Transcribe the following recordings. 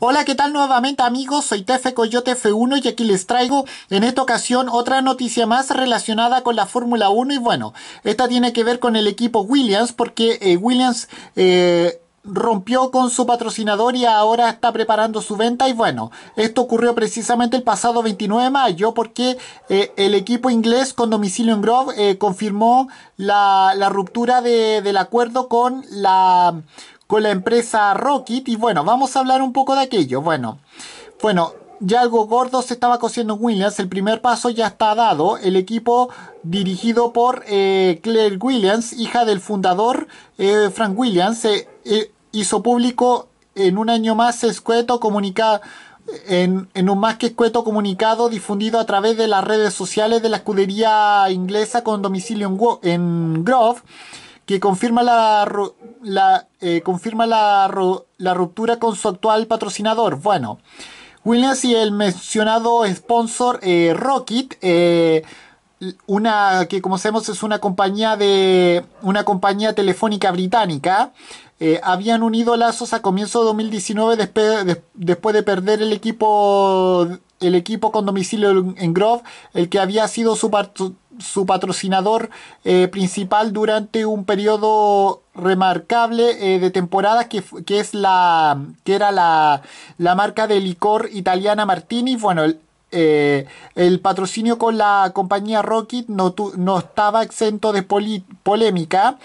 Hola, ¿qué tal nuevamente amigos? Soy Tefe Coyote F1 y aquí les traigo en esta ocasión otra noticia más relacionada con la Fórmula 1 y bueno, esta tiene que ver con el equipo Williams porque eh, Williams... Eh, rompió con su patrocinador y ahora está preparando su venta y bueno, esto ocurrió precisamente el pasado 29 de mayo porque eh, el equipo inglés con domicilio en Grove confirmó la, ruptura del acuerdo con la con la empresa Rocket. Y bueno, vamos a hablar un poco de aquello. Bueno, bueno, ya algo gordo se estaba cosiendo en Williams. El primer paso ya está dado. El equipo dirigido por eh, Claire Williams, hija del fundador eh, Frank Williams, se eh, hizo público en un año más escueto comunicado. En, un más que escueto comunicado difundido a través de las redes sociales de la escudería inglesa con domicilio en Grove, que confirma la, la, eh, confirma la, ruptura con su actual patrocinador. Bueno, Williams y el mencionado sponsor eh, Rocket, eh, una que como sabemos es una compañía de una compañía telefónica británica, habían unido lazos a comienzo de 2019 después de perder el equipo el equipo con domicilio en Grove, el que había sido su, su patrocinador eh, principal durante un periodo remarcable eh, de temporadas que, es la que era la, marca de licor italiana Martini bueno el, eh, patrocinio con la compañía Rocket no, no estaba exento de polémica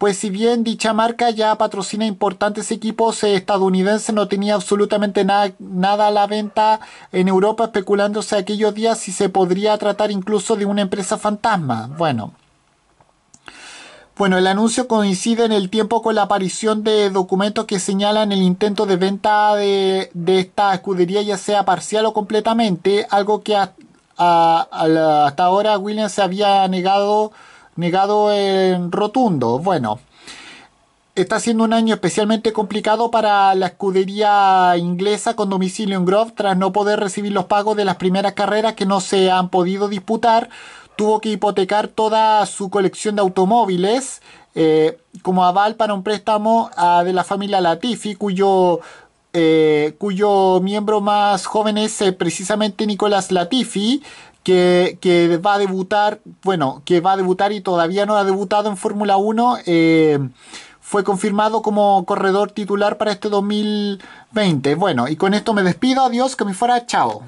pues si bien dicha marca ya patrocina importantes equipos eh, estadounidenses, no tenía absolutamente nada, nada a la venta en Europa, especulándose aquellos días si se podría tratar incluso de una empresa fantasma. Bueno. Bueno, el anuncio coincide en el tiempo con la aparición de documentos que señalan el intento de venta de, esta escudería, ya sea parcial o completamente, algo que hasta ahora Williams se había negado negado en rotundo. Bueno, está siendo un año especialmente complicado para la escudería inglesa con domicilio en Grove tras no poder recibir los pagos de las primeras carreras que no se han podido disputar. Tuvo que hipotecar toda su colección de automóviles eh, como aval para un préstamo ah, de la familia Latifi, cuyo, eh, cuyo miembro más joven es eh, precisamente Nicolás Latifi que, va a debutar, bueno, que va a debutar y todavía no ha debutado en Fórmula 1, eh, fue confirmado como corredor titular para este 2020. Bueno, y con esto me despido, adiós, que me fuera, chao.